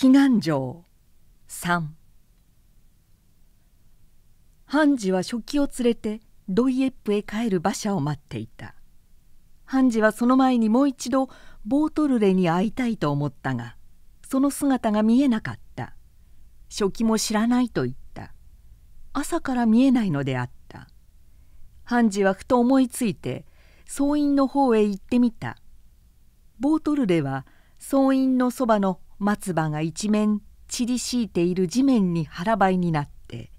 祈願城3判事は食器を連れてドイエップへ帰る馬車を待っていた判事はその前にもう一度ボートルレに会いたいと思ったがその姿が見えなかった書記も知らないと言った朝から見えないのであった判事はふと思いついて総員の方へ行ってみたボートルレは総員のそばの松葉が一面散り敷いている地面に腹ばいになって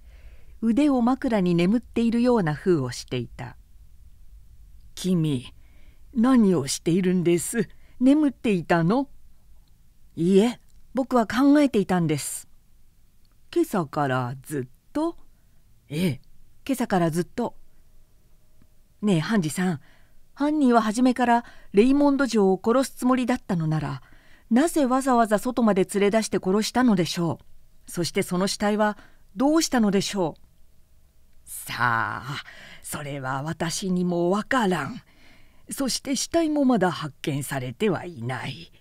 腕を枕に眠っているような風をしていた「君何をしているんです眠っていたの?」「いいえ僕は考えていたんです」「今朝からずっと?」「ええ今朝からずっと」「ねえ判事さん犯人は初めからレイモンド城を殺すつもりだったのならなぜわざわざ外まで連れ出して殺したのでしょうそしてその死体はどうしたのでしょうさあそれは私にもわからんそして死体もまだ発見されてはいない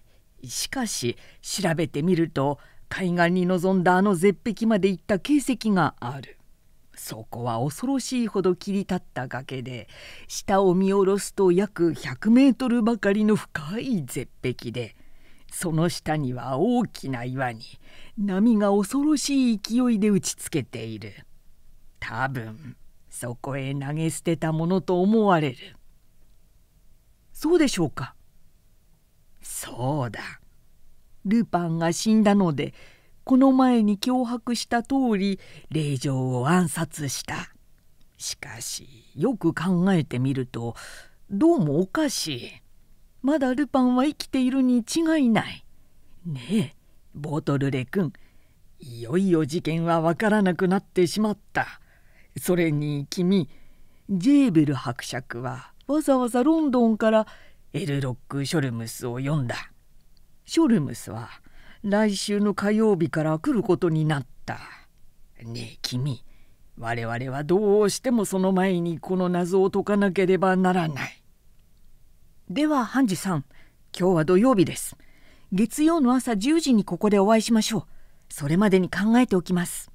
しかし調べてみると海岸に臨んだあの絶壁まで行った形跡があるそこは恐ろしいほど切り立った崖で下を見下ろすと約100メートルばかりの深い絶壁でその下には大きな岩に波が恐ろしい勢いで打ちつけている多分そこへ投げ捨てたものと思われるそうでしょうかそうだルパンが死んだのでこの前に脅迫した通り令状を暗殺したしかしよく考えてみるとどうもおかしい。まだルパンは生きているに違いないねえボートルレ君いよいよ事件はわからなくなってしまったそれに君ジェーベル伯爵はわざわざロンドンからエルロック・ショルムスを呼んだショルムスは来週の火曜日から来ることになったねえ君我々はどうしてもその前にこの謎を解かなければならないでは、判事さん、今日は土曜日です。月曜の朝10時にここでお会いしましょう。それまでに考えておきます。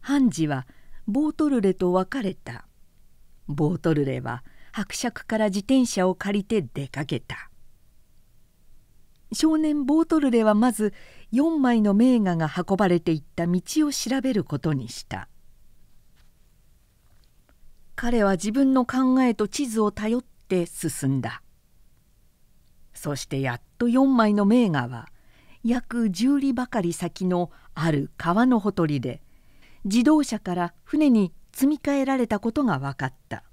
判事はボートルレと別れた。ボートルレは伯爵から自転車を借りて出かけた。少年ボートルレはまず4枚の名画が運ばれていった道を調べることにした。彼は自分の考えと地図を頼って進んだそしてやっと4枚の名画は約10里ばかり先のある川のほとりで自動車から船に積み替えられたことが分かった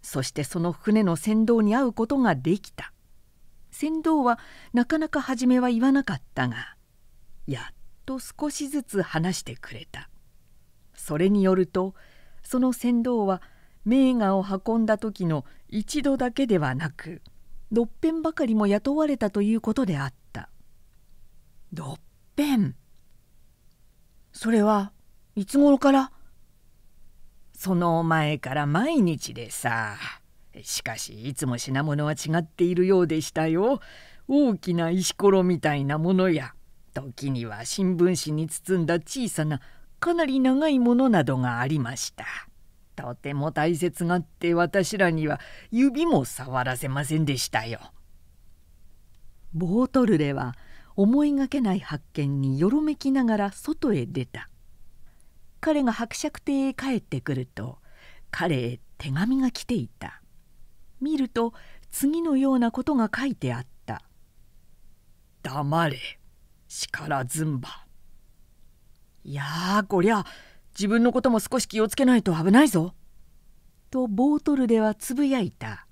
そしてその船の船頭に会うことができた船頭はなかなか初めは言わなかったがやっと少しずつ話してくれたそれによるとその船頭は名画を運んだ時の一度だけではなく六編ばかりも雇われたということであった六編それはいつ頃からその前から毎日でさしかしいつも品物は違っているようでしたよ大きな石ころみたいなものや時には新聞紙に包んだ小さなかなり長いものなどがありました。とても大切がって私らには指も触らせませんでしたよ。ボートルレは思いがけない発見によろめきながら外へ出た彼が伯爵邸へ帰ってくると彼へ手紙が来ていた見ると次のようなことが書いてあった「黙れ叱らずんば」いやこりゃ自分のことも少し気をつけないと危ないぞ。とボートルではつぶやいた。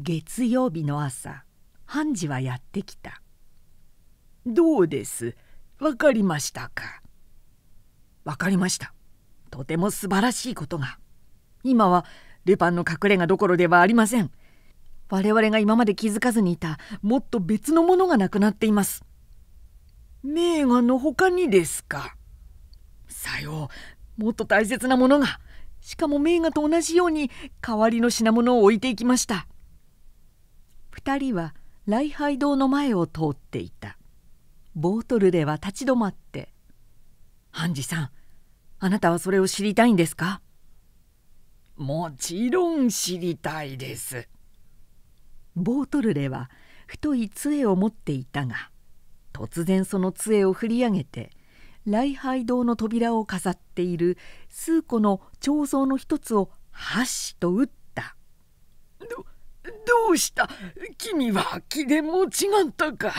月曜日の朝ハンジはやってきた。どうですわかりましたか。わかりました。とても素晴らしいことが。今はルパンの隠れ家どころではありません。我々が今まで気づかずにいたもっと別のものがなくなっています。名画の他にですか。さようもっと大切なものがしかも名画と同じように代わりの品物を置いていきました2人は礼拝堂の前を通っていたボートルレは立ち止まって「ハンジさんあなたはそれを知りたいんですか?」。もちろん知りたいですボートルレは太い杖を持っていたが突然その杖を振り上げて礼拝堂の扉を飾っている数個の彫像の一つを箸と打ったどどうした君は気でも違ったか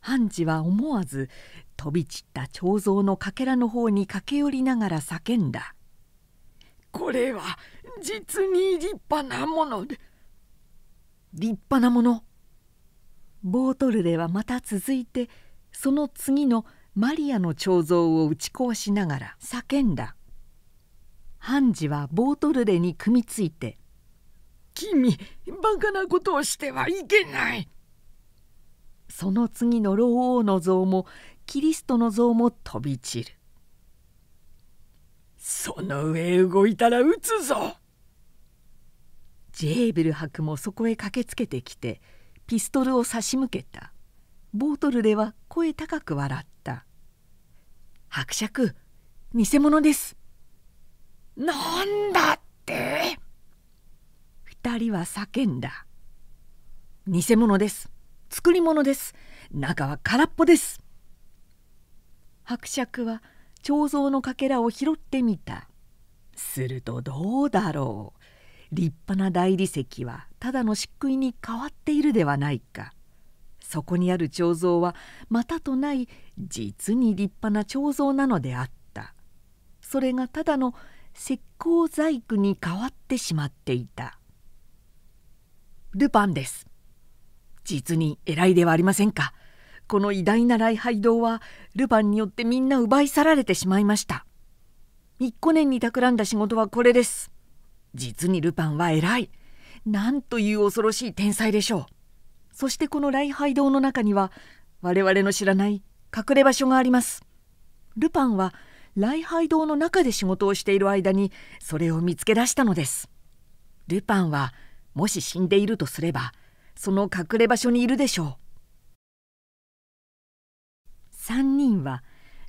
判事は思わず飛び散った彫像のかけらの方に駆け寄りながら叫んだ「これは実に立派なもので立派なもの」ボートルではまた続いてその次のマリアの彫像を打ち壊しながら叫んだ判事はボートルレに組みついて「君バカなことをしてはいけない!」その次の老王の像もキリストの像も飛び散るその上動いたら撃つぞジェーベル博もそこへ駆けつけてきてピストルを差し向けたボートルでは声高く笑った伯爵偽物ですなんだって二人は叫んだ偽物です作り物です中は空っぽです伯爵は彫像のかけらを拾ってみたするとどうだろう立派な大理石はただの漆喰に変わっているではないかそこにある彫像はまたとない実に立派な彫像なのであったそれがただの石膏細工に変わってしまっていたルパンです実に偉いではありませんかこの偉大な礼拝堂はルパンによってみんな奪い去られてしまいました一個年に企んだ仕事はこれです実にルパンは偉いなんという恐ろしい天才でしょうそしてこの礼拝堂の中には我々の知らない隠れ場所がありますルパンは礼拝堂の中で仕事をしている間にそれを見つけ出したのですルパンはもし死んでいるとすればその隠れ場所にいるでしょう3人は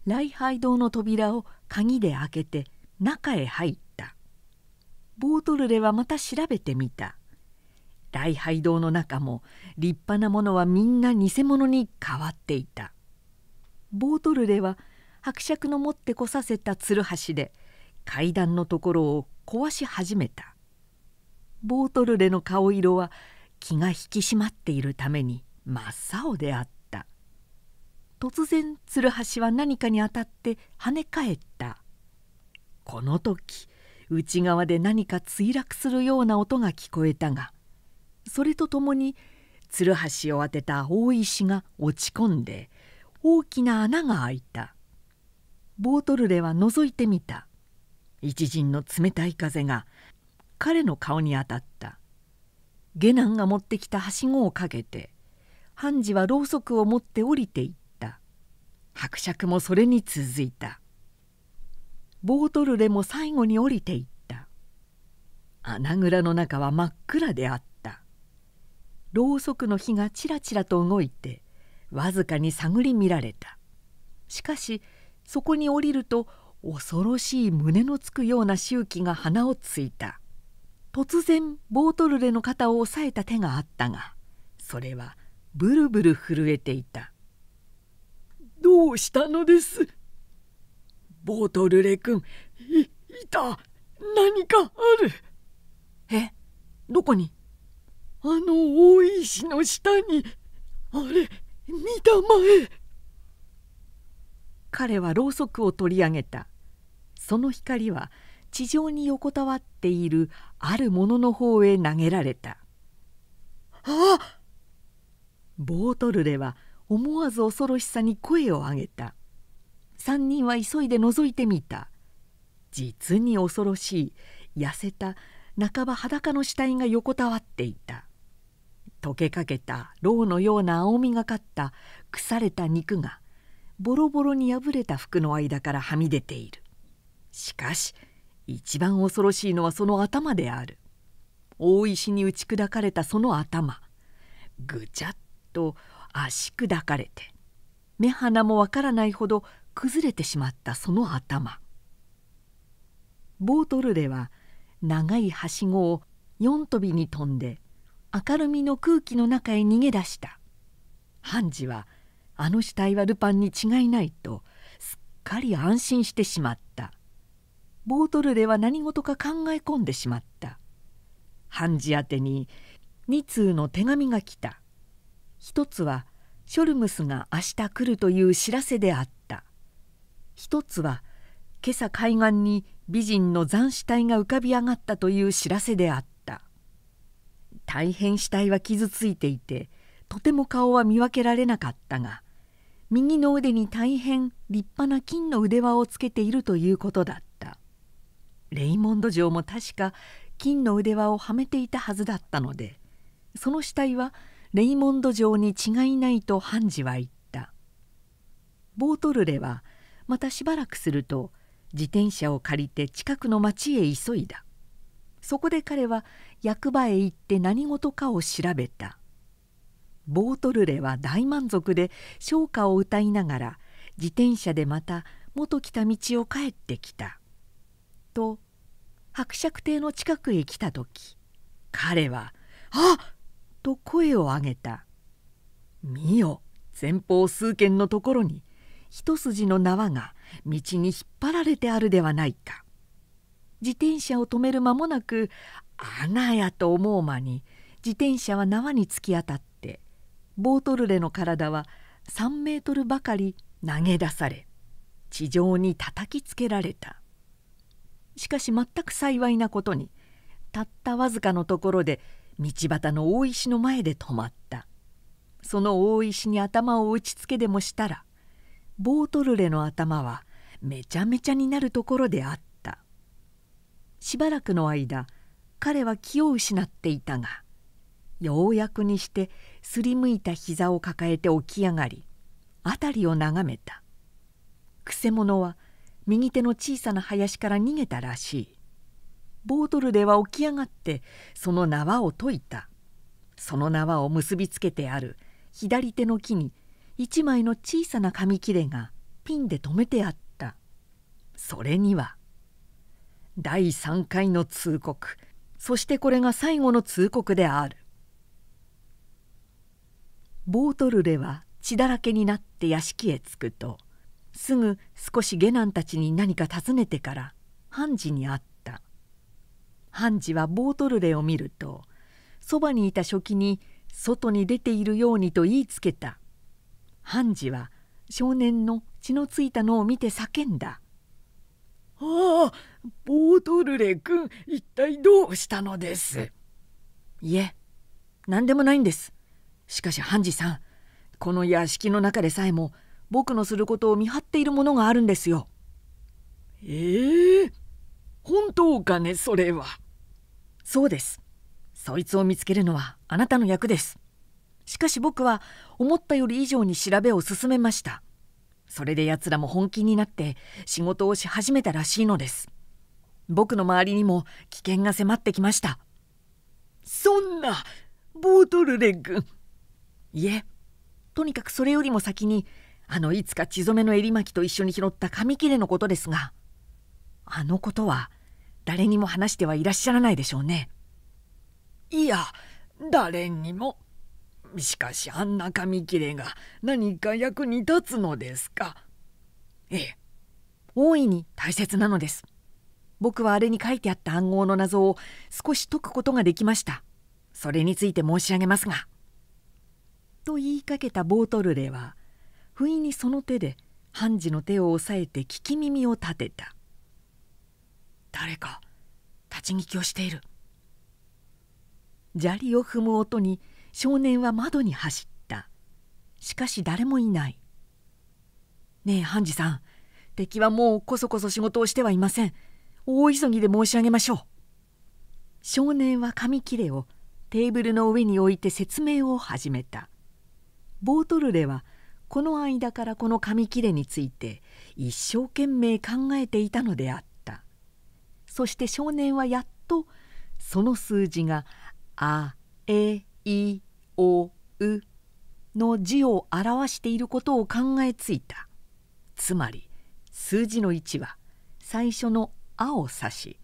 礼拝堂の扉を鍵で開けて中へ入ったボートルレはまた調べてみた大拝堂の中も立派なものはみんな偽物に変わっていたボートルでは伯爵の持ってこさせたつるはしで階段のところを壊し始めたボートルレの顔色は気が引き締まっているために真っ青であった突然つるはしは何かに当たって跳ね返ったこの時内側で何か墜落するような音が聞こえたがそれとともに鶴橋を当てた大石が落ち込んで大きな穴が開いたボートルレは覗いてみた一陣の冷たい風が彼の顔に当たった下男が持ってきたはしごをかけて判事はろうそくを持って降りていった伯爵もそれに続いたボートルレも最後に降りていった穴蔵の中は真っ暗であったろうそくの火がちらちらと動いてわずかに探り見られたしかしそこに降りると恐ろしい胸のつくような周期が鼻をついた突然ボートルレの肩を押さえた手があったがそれはブルブル震えていた「どうしたのです」「ボートルレ君いいた何かある」え「えどこに?」あの大石の下にあれ見たまえ彼はろうそくを取り上げたその光は地上に横たわっているあるものの方へ投げられたあボートルでは思わず恐ろしさに声を上げた3人は急いで覗いてみた実に恐ろしい痩せた半ば裸の死体が横たわっていた溶けかけた牢のような青みがかった腐れた肉がボロボロに破れた服の間からはみ出ているしかし一番恐ろしいのはその頭である大石に打ち砕かれたその頭ぐちゃっと足砕かれて目鼻もわからないほど崩れてしまったその頭ボートルレは長いはしごを4飛びに飛んで明るみの空気の中へ逃げ出した判事はあの死体はルパンに違いないとすっかり安心してしまったボートルでは何事か考え込んでしまった判事宛てに2通の手紙が来た一つはショルムスが明日来るという知らせであった一つは今朝海岸に美人の斬死体が浮かび上がったという知らせであった大変死体は傷ついていてとても顔は見分けられなかったが右の腕に大変立派な金の腕輪をつけているということだったレイモンド城も確か金の腕輪をはめていたはずだったのでその死体はレイモンド城に違いないと判事は言ったボートルレはまたしばらくすると自転車を借りて近くの町へ急いだそこで彼は役場へ行って何事かを調べたボートルレは大満足で唱歌を歌いながら自転車でまた元来た道を帰ってきたと伯爵邸の近くへ来た時彼は「あっ!」と声を上げた「見よ前方数軒のところに一筋の縄が道に引っ張られてあるではないか」自転車を止める間もなくあ穴やと思う間に自転車は縄に突き当たってボートルレの体は3メートルばかり投げ出され地上に叩きつけられたしかし全く幸いなことにたったわずかのところで道端の大石の前で止まったその大石に頭を打ちつけでもしたらボートルレの頭はめちゃめちゃになるところであった。しばらくの間彼は気を失っていたがようやくにしてすりむいた膝を抱えて起き上がり辺りを眺めたくせ者は右手の小さな林から逃げたらしいボートルでは起き上がってその縄を解いたその縄を結びつけてある左手の木に一枚の小さな紙切れがピンで留めてあったそれには第3回の通告そしてこれが最後の通告であるボートルレは血だらけになって屋敷へ着くとすぐ少し下男たちに何か尋ねてから判事に会った判事はボートルレを見るとそばにいた書記に外に出ているようにと言いつけた判事は少年の血のついたのを見て叫んだああボートルレ君一体どうしたのですいえ何でもないんですしかしハンジさんこの屋敷の中でさえも僕のすることを見張っているものがあるんですよええー、本当かねそれはそうですそいつを見つけるのはあなたの役ですしかし僕は思ったより以上に調べを進めましたそれで奴らも本気になって仕事をし始めたらしいのです僕の周りにも危険が迫ってきましたそんなボートルレッグいえとにかくそれよりも先にあのいつか血染めの襟巻きと一緒に拾った紙切れのことですがあのことは誰にも話してはいらっしゃらないでしょうねいや誰にもしかしあんな紙切れが何か役に立つのですかええ大いに大切なのです僕はあれに書いてあった暗号の謎を少し解くことができましたそれについて申し上げますが」と言いかけたボートルレは不意にその手で判事の手を押さえて聞き耳を立てた「誰か立ち聞きをしている」砂利を踏む音に少年は窓に走ったしかし誰もいない「ねえハンジさん敵はもうこそこそ仕事をしてはいません大急ぎで申し上げましょう」少年は紙切れをテーブルの上に置いて説明を始めたボートルレはこの間からこの紙切れについて一生懸命考えていたのであったそして少年はやっとその数字が「あえいおうの字を表していることを考えついたつまり数字の1は最初の「あ」を指し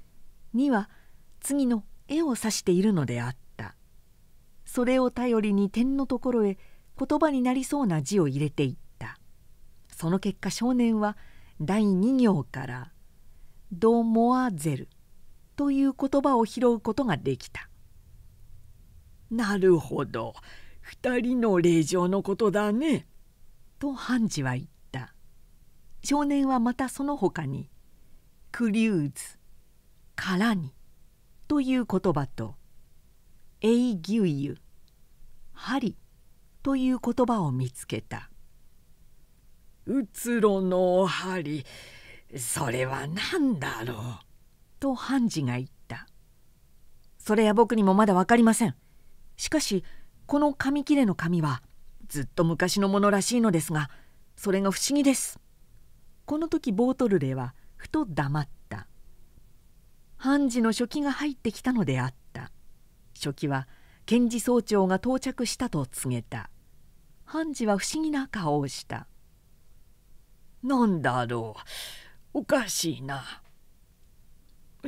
2は次の「え」を指しているのであったそれを頼りに点のところへ言葉になりそうな字を入れていったその結果少年は第2行から「ド・モアゼル」という言葉を拾うことができた。なるほど二人の令嬢のことだね」と判事は言った少年はまたその他に「クリューズ」「空に」という言葉と「エイギュイユ」「針」という言葉を見つけた「うつろの針それは何だろう」と判事が言った「それは僕にもまだ分かりません」しかしこの紙切れの紙はずっと昔のものらしいのですがそれが不思議ですこの時ボートルレはふと黙った判事の書記が入ってきたのであった書記は検事総長が到着したと告げた判事は不思議な顔をした「何だろうおかしいな」。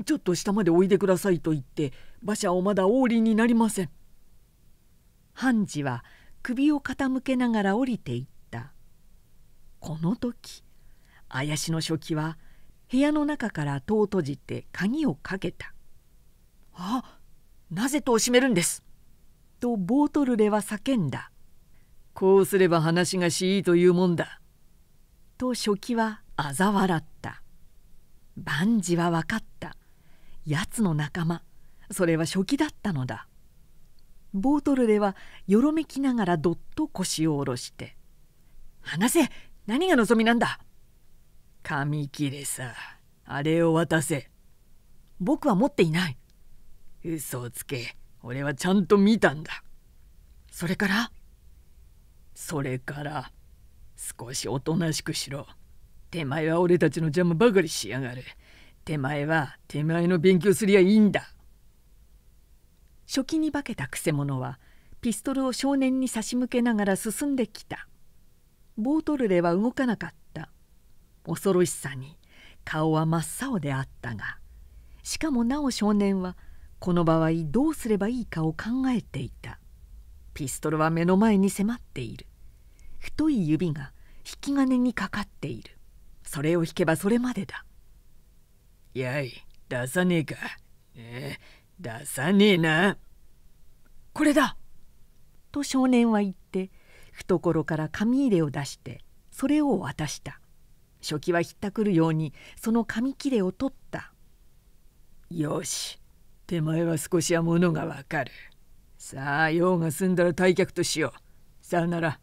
ちょっと下までおいでくださいと言って馬車をまだお降りになりません。判事は首を傾けながら降りていったこの時しの書記は部屋の中から戸を閉じて鍵をかけた「あなぜ戸を閉めるんです!」とボートルレは叫んだ「こうすれば話がしいというもんだ」と書記は嘲笑った万事は分かった奴の仲間それは書記だったのだボートルではよろめきながらどっと腰を下ろして「話せ何が望みなんだ!」「紙切れさあれを渡せ」「僕は持っていない」「嘘をつけ俺はちゃんと見たんだ」それからそれから少しおとなしくしろ手前は俺たちの邪魔ばかりしやがる手前は手前の勉強すりゃいいんだ初期に化けたくせ者はピストルを少年に差し向けながら進んできたボートルレは動かなかった恐ろしさに顔は真っ青であったがしかもなお少年はこの場合どうすればいいかを考えていたピストルは目の前に迫っている太い指が引き金にかかっているそれを引けばそれまでだやい出さねえか、ええ出さねえなこれだと少年は言って懐から紙入れを出してそれを渡した初期はひったくるようにその紙切れを取ったよし手前は少しはものがわかるさあ用が済んだら退却としようさよなら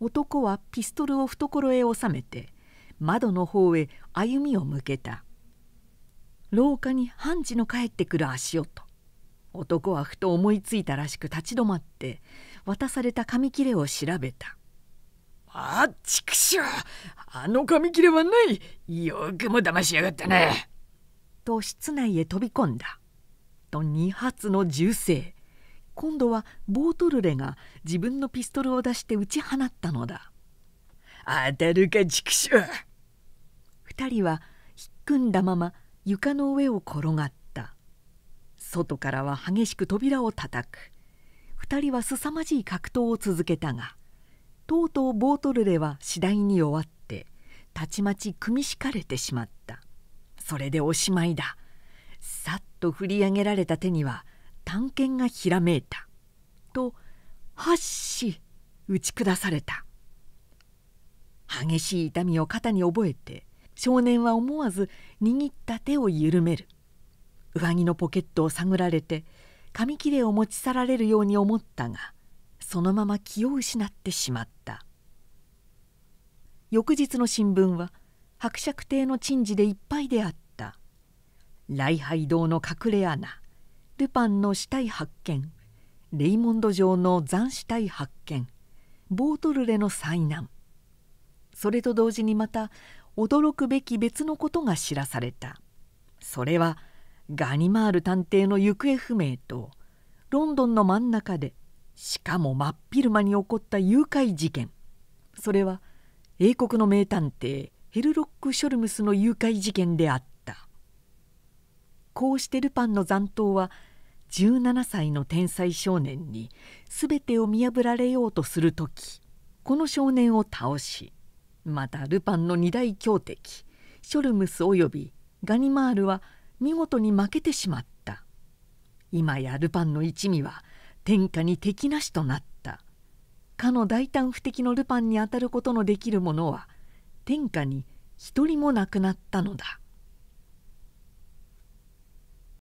男はピストルを懐へ収めて窓の方へ歩みを向けた廊下に半地の帰ってくる足音男はふと思いついたらしく立ち止まって渡された紙切れを調べた「あっちくしょあの紙切れはないよくも騙しやがったなと室内へ飛び込んだと2発の銃声今度はボートルレが自分のピストルを出して撃ち放ったのだ当たるか畜生2人は引っ組んだまま床の上を転がった外からは激しく扉を叩く2人は凄まじい格闘を続けたがとうとうボートルレは次第に終わってたちまち組み敷かれてしまったそれでおしまいださっと振り上げられた手には探検がひらめいたとはっし打ち下された激しい痛みを肩に覚えて少年は思わず握った手を緩める上着のポケットを探られて紙切れを持ち去られるように思ったがそのまま気を失ってしまった翌日の新聞は伯爵邸の珍事でいっぱいであった礼拝堂の隠れ穴ルパンの死体発見レイモンド城の斬死体発見ボートルレの災難それと同時にまた驚くべき別のことが知らされたそれはガニマール探偵の行方不明とロンドンの真ん中でしかも真っ昼間に起こった誘拐事件それは英国の名探偵ヘルロック・ショルムスの誘拐事件であったこうしてルパンの残党は17歳の天才少年に全てを見破られようとする時この少年を倒しまたルパンの二大強敵ショルムス及びガニマールは見事に負けてしまった今やルパンの一味は天下に敵なしとなったかの大胆不敵のルパンにあたることのできる者は天下に一人もなくなったのだ。